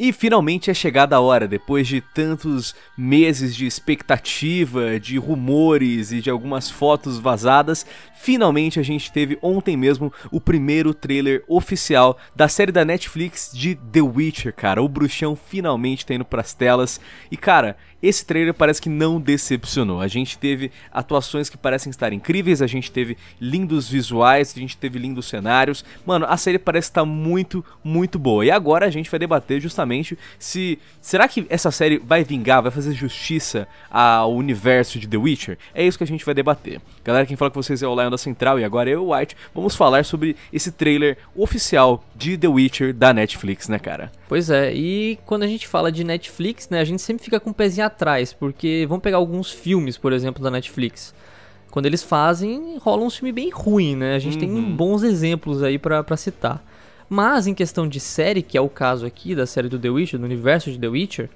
E finalmente é chegada a hora, depois de tantos meses de expectativa, de rumores e de algumas fotos vazadas, finalmente a gente teve ontem mesmo o primeiro trailer oficial da série da Netflix de The Witcher, cara. O bruxão finalmente tá indo pras telas. E cara, esse trailer parece que não decepcionou. A gente teve atuações que parecem estar incríveis, a gente teve lindos visuais, a gente teve lindos cenários. Mano, a série parece estar muito, muito boa. E agora a gente vai debater justamente se. Será que essa série vai vingar, vai fazer justiça ao universo de The Witcher? É isso que a gente vai debater. Galera, quem fala com vocês é o Lion da Central e agora eu, White. Vamos falar sobre esse trailer oficial de The Witcher da Netflix, né, cara? Pois é, e quando a gente fala de Netflix, né, a gente sempre fica com o um pezinho atrás, porque vamos pegar alguns filmes, por exemplo, da Netflix. Quando eles fazem, rola um filme bem ruim, né? A gente uhum. tem bons exemplos aí para citar. Mas em questão de série, que é o caso aqui da série do The Witcher, do universo de The Witcher,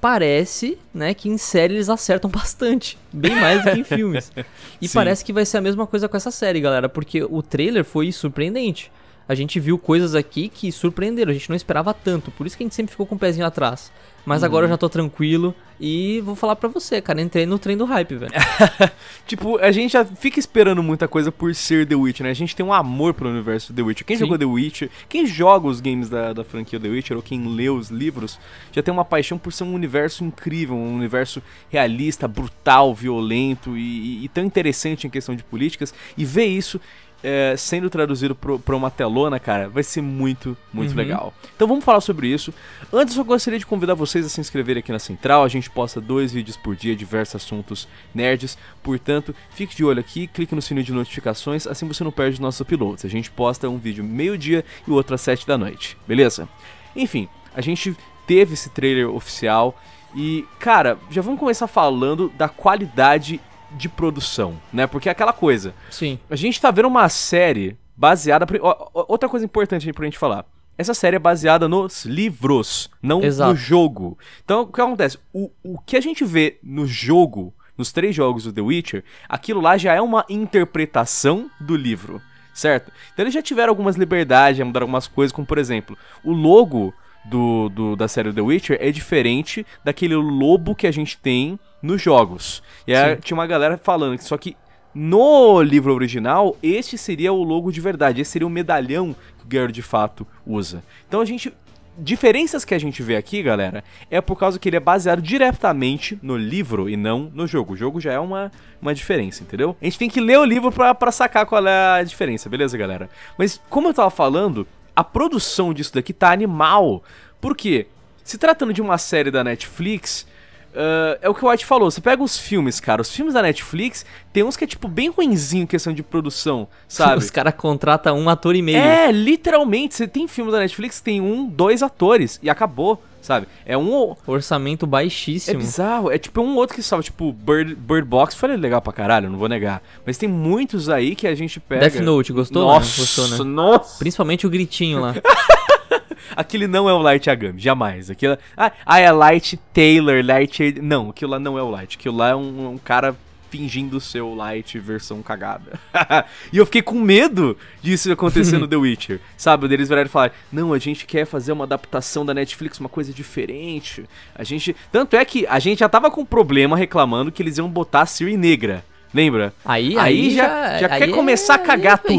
parece, né, que em série eles acertam bastante, bem mais do que em filmes. E Sim. parece que vai ser a mesma coisa com essa série, galera, porque o trailer foi surpreendente a gente viu coisas aqui que surpreenderam, a gente não esperava tanto, por isso que a gente sempre ficou com o pezinho atrás. Mas uhum. agora eu uhum. já tô tranquilo e vou falar pra você, cara, entrei no trem do hype, velho. tipo, a gente já fica esperando muita coisa por ser The Witch, né? A gente tem um amor pelo universo The Witch. Quem Sim. jogou The Witch, quem joga os games da, da franquia The Witcher ou quem lê os livros, já tem uma paixão por ser um universo incrível, um universo realista, brutal, violento e, e, e tão interessante em questão de políticas. E ver isso é, sendo traduzido para uma telona, cara, vai ser muito, muito uhum. legal. Então vamos falar sobre isso. Antes, eu gostaria de convidar vocês a se inscreverem aqui na Central. A gente posta dois vídeos por dia, diversos assuntos nerds. Portanto, fique de olho aqui, clique no sininho de notificações, assim você não perde os nossos uploads. A gente posta um vídeo meio-dia e o outro às 7 da noite, beleza? Enfim, a gente teve esse trailer oficial. E, cara, já vamos começar falando da qualidade de produção, né? Porque é aquela coisa. Sim. A gente tá vendo uma série baseada. Outra coisa importante pra gente falar. Essa série é baseada nos livros, não Exato. no jogo. Então, o que acontece? O, o que a gente vê no jogo, nos três jogos do The Witcher, aquilo lá já é uma interpretação do livro, certo? Então, eles já tiveram algumas liberdades, já mudaram algumas coisas, como por exemplo, o logo do, do, da série The Witcher é diferente daquele lobo que a gente tem nos jogos. E aí tinha uma galera falando que só que no livro original, este seria o logo de verdade, esse seria o medalhão que o Geralt de fato usa. Então a gente diferenças que a gente vê aqui, galera, é por causa que ele é baseado diretamente no livro e não no jogo. O jogo já é uma, uma diferença, entendeu? A gente tem que ler o livro para pra sacar qual é a diferença, beleza, galera? Mas como eu tava falando, a produção disso daqui tá animal. Por quê? Se tratando de uma série da Netflix, Uh, é o que o White falou, você pega os filmes, cara, os filmes da Netflix, tem uns que é, tipo, bem ruinzinho em questão de produção, sabe? os caras contratam um ator e meio. É, literalmente, você tem filmes da Netflix, tem um, dois atores, e acabou sabe? É um orçamento baixíssimo. É bizarro, é tipo um outro que salva, tipo Bird, Bird Box, foi legal pra caralho, não vou negar. Mas tem muitos aí que a gente pega. Death Note, gostou? Né? Nossa, gostou, né? nossa. Principalmente o gritinho lá. Aquele não é o Light Yagami, jamais. Aquilo, ah, ah, é Light Taylor, Light. Não, aquilo lá não é o Light. Aquilo lá é um, um cara fingindo o seu Light versão cagada. e eu fiquei com medo disso acontecer no The Witcher, sabe? Deles virarem e falar: não, a gente quer fazer uma adaptação da Netflix, uma coisa diferente. A gente. Tanto é que a gente já tava com problema reclamando que eles iam botar a Siri Negra. Lembra? Aí, aí, aí já, já aí quer é, começar a é, cagar tudo, né?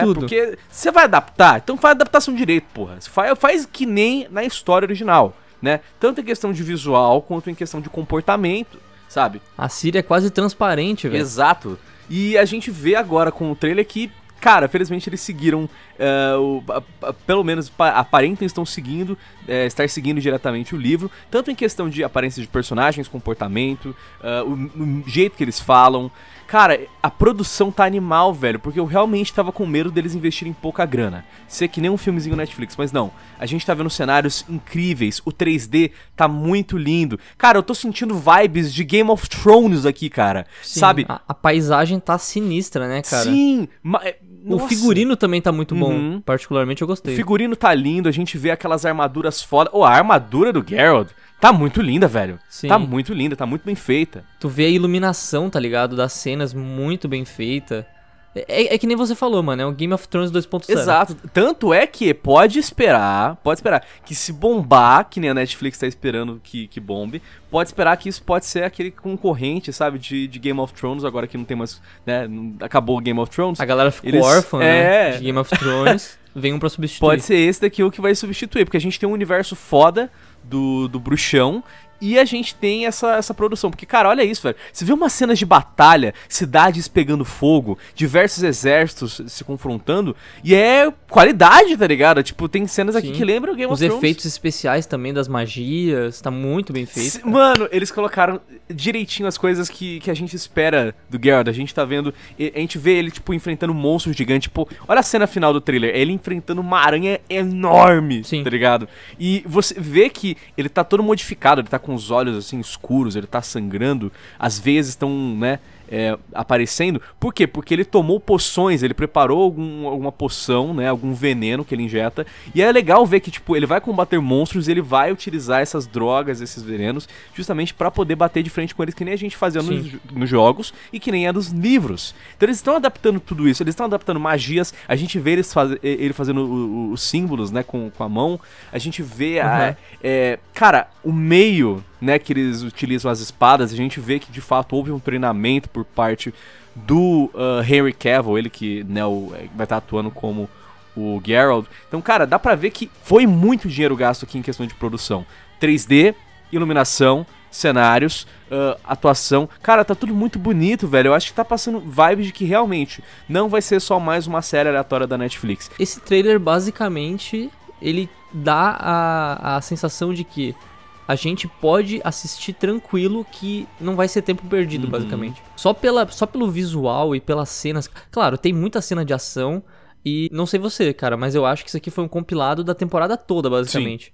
tudo. Porque você vai adaptar, então faz adaptação direito, porra. Faz, faz que nem na história original, né? Tanto em questão de visual quanto em questão de comportamento sabe? A Síria é quase transparente, velho. Exato. E a gente vê agora com o trailer que cara, felizmente eles seguiram, uh, o, a, a, pelo menos aparentam estão seguindo, eh, estar seguindo diretamente o livro, tanto em questão de aparência de personagens, comportamento, uh, o, o, jeito que eles falam, Cara, a produção tá animal, velho, porque eu realmente tava com medo deles investirem pouca grana. Ser que nem um filmezinho Netflix, mas não. A gente tá vendo cenários incríveis, o 3D tá muito lindo. Cara, eu tô sentindo vibes de Game of Thrones aqui, cara. Sim, Sabe? A, a, paisagem tá sinistra, né, cara? Sim! É, o figurino também tá muito bom, uhum. particularmente eu gostei. O figurino tá lindo, a gente vê aquelas armaduras foda. Oh, a armadura do Geralt Tá muito linda, velho. Sim. Tá muito linda, tá muito bem feita. Tu vê a iluminação, tá ligado? Das cenas muito bem feita. É, é, é que nem você falou, mano, é um Game of Thrones 2.0. Exato. Tanto é que pode esperar, pode esperar que se bombar, que nem a Netflix tá esperando que, que bombe, pode esperar que isso pode ser aquele concorrente, sabe, de, de Game of Thrones, agora que não tem mais, né, acabou o Game of Thrones. A galera ficou órfã, né, é... né, de Game of Thrones, vem um pra substituir. Pode ser esse daqui o que vai substituir, porque a gente tem um universo foda, do, do bruxão e a gente tem essa, essa produção. Porque, cara, olha isso, velho. Você vê umas cenas de batalha, cidades pegando fogo, diversos exércitos se confrontando. E é qualidade, tá ligado? Tipo, tem cenas Sim. aqui que lembram Game Os of Thrones. Os efeitos especiais também das magias. Tá muito bem feito. Se, mano, eles colocaram direitinho as coisas que, que a gente espera do Geralt. A gente tá vendo. A gente vê ele, tipo, enfrentando um monstro gigante. Tipo, olha a cena final do trailer. É ele enfrentando uma aranha enorme, Sim. tá ligado? E você vê que ele tá todo modificado, ele tá com com os olhos assim escuros, ele tá sangrando, as veias estão, né, é, aparecendo. Por quê? Porque ele tomou poções, ele preparou algum, alguma poção, né? Algum veneno que ele injeta. E é legal ver que, tipo, ele vai combater monstros e ele vai utilizar essas drogas, esses venenos, justamente para poder bater de frente com eles, que nem a gente fazia nos, nos, jogos e que nem é nos livros. Então eles estão adaptando tudo isso, eles estão adaptando magias, a gente vê eles faz, ele fazendo os símbolos, né, com, com a mão, a gente vê a. É, cara, o meio né, que eles utilizam as espadas, a gente vê que de fato houve um treinamento por parte do uh, Henry Cavill, ele que né, o, é, vai estar tá atuando como o Geralt. Então, cara, dá pra ver que foi muito dinheiro gasto aqui em questão de produção. 3D, iluminação, cenários, uh, atuação. Cara, tá tudo muito bonito, velho. Eu acho que tá passando vibe de que realmente não vai ser só mais uma série aleatória da Netflix. Esse trailer, basicamente, ele dá a, a sensação de que a gente pode assistir tranquilo que não vai ser tempo perdido, uhum. basicamente. Só, pela, só pelo visual e pelas cenas. Claro, tem muita cena de ação. E não sei você, cara, mas eu acho que isso aqui foi um compilado da temporada toda, basicamente. Sim.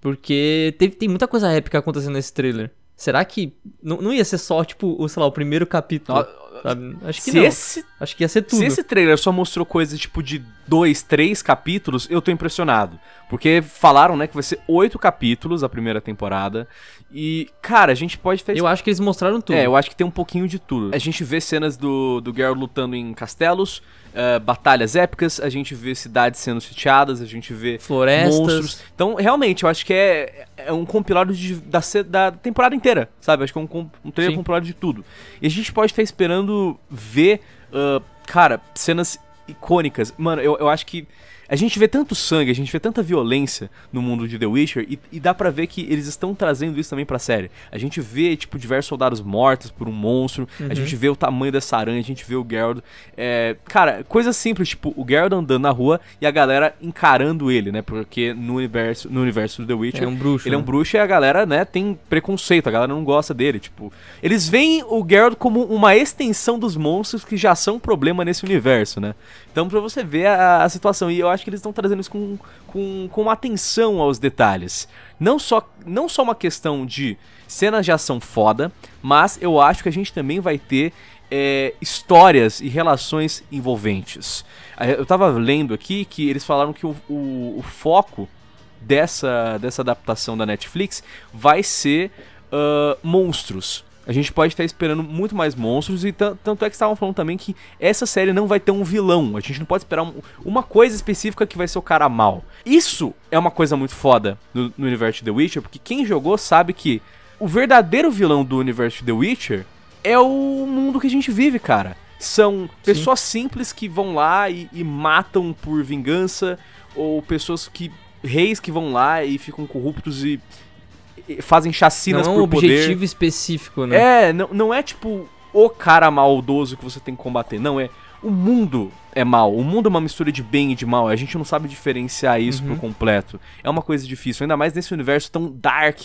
Porque teve, tem muita coisa épica acontecendo nesse trailer. Será que não, não ia ser só, tipo, o, sei lá, o primeiro capítulo? Ah, acho que Se não. esse Acho que ia ser tudo. Se esse trailer só mostrou coisas tipo de dois, três capítulos, eu tô impressionado. Porque falaram, né, que vai ser oito capítulos a primeira temporada. E, cara, a gente pode... fazer. Eu acho que eles mostraram tudo. É, eu acho que tem um pouquinho de tudo. A gente vê cenas do, do Geralt lutando em castelos, uh, batalhas épicas, a gente vê cidades sendo sitiadas, a gente vê Florestas. monstros. Então, realmente, eu acho que é, é um compilado de, da, da temporada inteira, sabe? Acho que é um, um trailer Sim. compilado de tudo. E a gente pode estar esperando ver ah, cara, cenas icônicas. Mano, eu, eu acho que a gente vê tanto sangue, a gente vê tanta violência no mundo de The Witcher e, e dá para ver que eles estão trazendo isso também pra série. A gente vê, tipo, diversos soldados mortos por um monstro, uhum. a gente vê o tamanho dessa aranha, a gente vê o Geralt. É, cara, coisa simples, tipo, o Geralt andando na rua e a galera encarando ele, né? Porque no universo, no universo do The Witcher, é um bruxo, ele né? é um né? bruxo e a galera, né, tem preconceito, a galera não gosta dele, tipo. Eles veem o Geralt como uma extensão dos monstros que já são problema nesse universo, né? Então, pra você ver a, a situação, e eu acho acho que eles estão trazendo isso com, com, com atenção aos detalhes. Não só, não só uma questão de cenas de ação foda, mas eu acho que a gente também vai ter é, histórias e relações envolventes. É, eu tava lendo aqui que eles falaram que o, o, o foco dessa, dessa adaptação da Netflix vai ser uh, monstros. A gente pode estar esperando muito mais monstros, e tanto é que estavam falando também que essa série não vai ter um vilão. A gente não pode esperar um, uma coisa específica que vai ser o cara mal. Isso é uma coisa muito foda no, no universo de The Witcher, porque quem jogou sabe que o verdadeiro vilão do universo de The Witcher é o mundo que a gente vive, cara. São pessoas Sim. simples que vão lá e, e matam por vingança, ou pessoas que. reis que vão lá e ficam corruptos e fazem chacinas não por é um poder. objetivo específico, né? É, não, não é tipo o cara maldoso que você tem que combater, não é. O mundo é mal, o mundo é uma mistura de bem e de mal, a gente não sabe diferenciar isso uhum. por completo. É uma coisa difícil, ainda mais nesse universo tão dark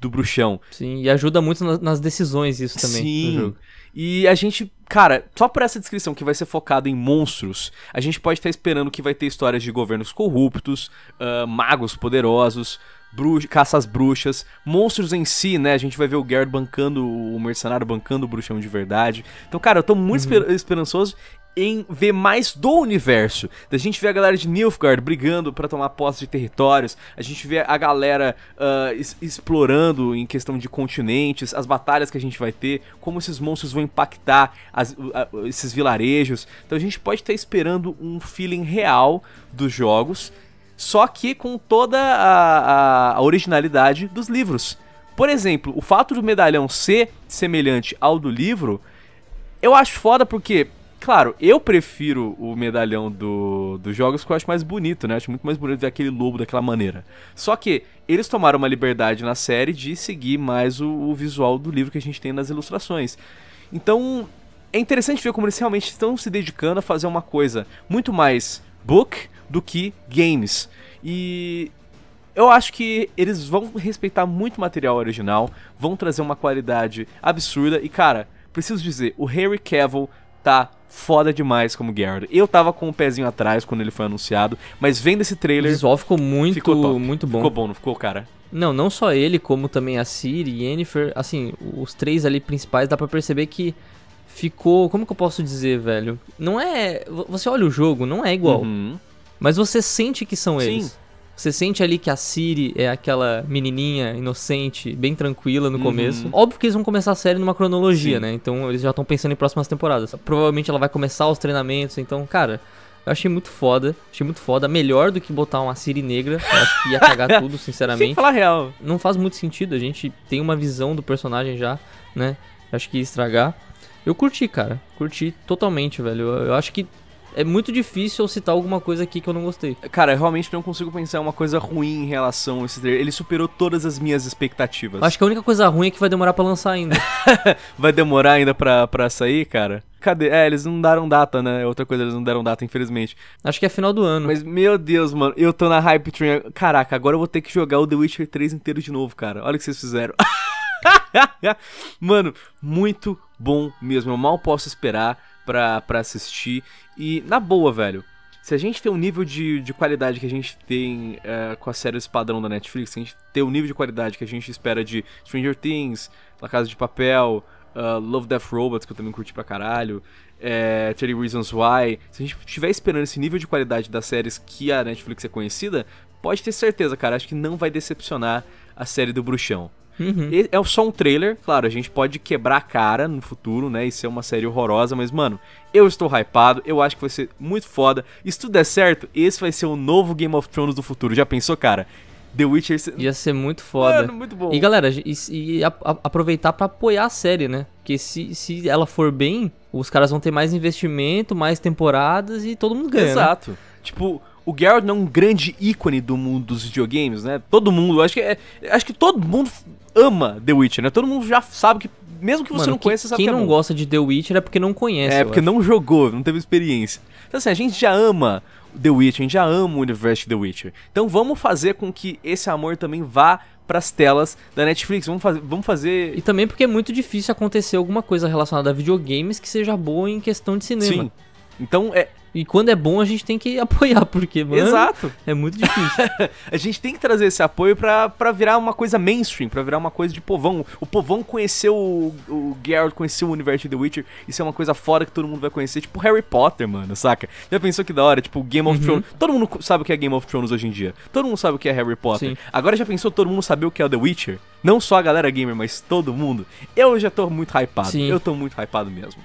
do bruxão. Sim, e ajuda muito na, nas decisões isso também Sim. E a gente, cara, só por essa descrição que vai ser focada em monstros, a gente pode estar esperando que vai ter histórias de governos corruptos, uh, magos poderosos, bruxa, caça às bruxas, monstros em si, né? A gente vai ver o Garrett bancando o mercenário, bancando o bruxão de verdade. Então, cara, eu tô muito uhum. esperançoso em ver mais do universo. Da gente ver a galera de Nilfgaard brigando para tomar posse de territórios, a gente vê a galera uh, es explorando em questão de continentes, as batalhas que a gente vai ter, como esses monstros vão impactar as, uh, esses vilarejos. Então a gente pode estar esperando um feeling real dos jogos só que com toda a, a, originalidade dos livros. Por exemplo, o fato do medalhão ser semelhante ao do livro, eu acho foda porque, claro, eu prefiro o medalhão do, dos jogos que eu acho mais bonito, né? acho muito mais bonito ver aquele lobo daquela maneira. Só que eles tomaram uma liberdade na série de seguir mais o, o visual do livro que a gente tem nas ilustrações. Então, é interessante ver como eles realmente estão se dedicando a fazer uma coisa muito mais book do que games. E eu acho que eles vão respeitar muito o material original, vão trazer uma qualidade absurda e, cara, preciso dizer, o Harry Cavill tá foda demais como Garrett. Eu tava com o um pezinho atrás quando ele foi anunciado, mas vendo esse trailer, o visual ficou muito ficou muito bom. Ficou bom, não ficou, cara? Não, não só ele, como também a Siri, Yennefer, assim, os três ali principais, dá para perceber que ficou. Como que eu posso dizer, velho? Não é. Você olha o jogo, não é igual. Uhum. Mas você sente que são Sim. eles. Você sente ali que a Siri é aquela menininha inocente, bem tranquila no uhum. começo. Óbvio que eles vão começar a série numa cronologia, Sim. né? Então eles já estão pensando em próximas temporadas. Provavelmente ela vai começar os treinamentos, então, cara. Eu achei muito foda. Achei muito foda. Melhor do que botar uma Siri negra. Eu acho que ia cagar tudo, sinceramente. Sem falar real. Não faz muito sentido. A gente tem uma visão do personagem já, né? Eu acho que ia estragar. Eu curti, cara. Curti totalmente, velho. Eu, eu acho que é muito difícil eu citar alguma coisa aqui que eu não gostei. Cara, eu realmente não consigo pensar uma coisa ruim em relação a esse trailer. Ele superou todas as minhas expectativas. Acho que a única coisa ruim é que vai demorar para lançar ainda. vai demorar ainda pra, pra sair, cara? Cadê? É, eles não deram data, né? É outra coisa, eles não deram data, infelizmente. Acho que é final do ano. Mas, meu Deus, mano, eu tô na hype train. Caraca, agora eu vou ter que jogar o The Witcher 3 inteiro de novo, cara. Olha o que vocês fizeram. mano, muito, bom mesmo. Eu mal posso esperar pra, pra assistir. E, na boa, velho, se a gente tem um nível de, de qualidade que a gente tem uh, com a série Espadrão da Netflix, se a gente tem o um nível de qualidade que a gente espera de Stranger Things, La Casa de Papel, uh, Love Death Robots, que eu também curti pra caralho, é, eh, 30 Reasons Why, se a gente estiver esperando esse nível de qualidade das séries que a Netflix é conhecida, pode ter certeza, cara, acho que não vai decepcionar a série do Bruxão. Uhum. É só um trailer, claro, a gente pode quebrar a cara no futuro, né? E ser uma série horrorosa, mas, mano, eu estou hypado, eu acho que vai ser muito foda. E se tudo der certo, esse vai ser o novo Game of Thrones do futuro. Já pensou, cara? The Witcher. Ia ser muito foda. Mano, muito bom. E galera, e, e a, a, aproveitar para apoiar a série, né? Porque se, se ela for bem, os caras vão ter mais investimento, mais temporadas e todo mundo ganha. Né? Exato. Né? Tipo, o Geralt é um grande ícone do mundo dos videogames, né? Todo mundo, acho que é, acho que todo mundo ama The Witcher, né? Todo mundo já sabe que mesmo que você Mano, não conheça, quem, sabe quem que é não gosta de The Witcher é porque não conhece. É porque acho. não jogou, não teve experiência. Então assim, a gente já ama The Witcher, a gente já ama o universo de The Witcher. Então vamos fazer com que esse amor também vá para as telas da Netflix. Vamos fazer, vamos fazer. E também porque é muito difícil acontecer alguma coisa relacionada a videogames que seja boa em questão de cinema. Sim. Então é, e quando é bom, a gente tem que apoiar, porque, mano. Exato. É muito difícil. a gente tem que trazer esse apoio pra, pra virar uma coisa mainstream, pra virar uma coisa de povão. O povão conheceu o, o Geralt, conheceu o universo de The Witcher. Isso é uma coisa fora que todo mundo vai conhecer. Tipo Harry Potter, mano, saca? Já pensou que da hora? Tipo Game of uhum. Thrones. Todo mundo sabe o que é Game of Thrones hoje em dia. Todo mundo sabe o que é Harry Potter. Sim. Agora já pensou todo mundo saber o que é o The Witcher? Não só a galera gamer, mas todo mundo. Eu já tô muito hypado. Sim. Eu tô muito hypado mesmo.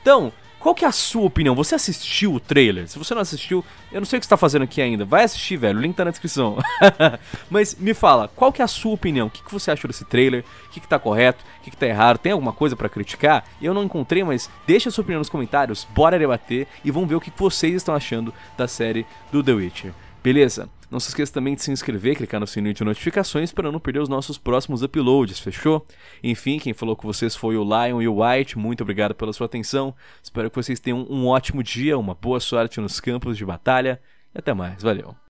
Então, qual que é a sua opinião? Você assistiu o trailer? Se você não assistiu, eu não sei o que está fazendo aqui ainda. Vai assistir, velho. O link tá na descrição. Mas me fala, qual que é a sua opinião? O que, que você achou desse trailer? O que, que tá correto? O que, que tá errado? Tem alguma coisa para criticar? Eu não encontrei, mas deixa a sua opinião nos comentários. Bora debater e vamos ver o que, que vocês estão achando da série do The Witcher. Beleza? Não se esqueça também de se inscrever, clicar no sininho de notificações para não perder os nossos próximos uploads, fechou? Enfim, quem falou com vocês foi o Lion e o White, muito obrigado pela sua atenção. Espero que vocês tenham um ótimo dia, uma boa sorte nos campos de batalha e até mais, valeu!